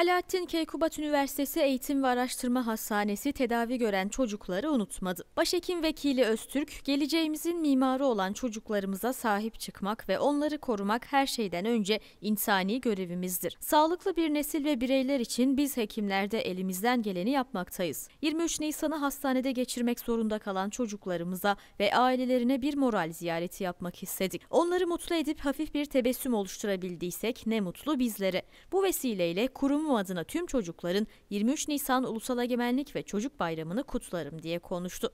Alaaddin Keykubat Üniversitesi Eğitim ve Araştırma Hastanesi tedavi gören çocukları unutmadı. Başhekim Vekili Öztürk, geleceğimizin mimarı olan çocuklarımıza sahip çıkmak ve onları korumak her şeyden önce insani görevimizdir. Sağlıklı bir nesil ve bireyler için biz hekimlerde elimizden geleni yapmaktayız. 23 Nisan'ı hastanede geçirmek zorunda kalan çocuklarımıza ve ailelerine bir moral ziyareti yapmak istedik. Onları mutlu edip hafif bir tebessüm oluşturabildiysek ne mutlu bizlere. Bu vesileyle kurum Kamu adına tüm çocukların 23 Nisan Ulusal Egemenlik ve Çocuk Bayramı'nı kutlarım diye konuştu.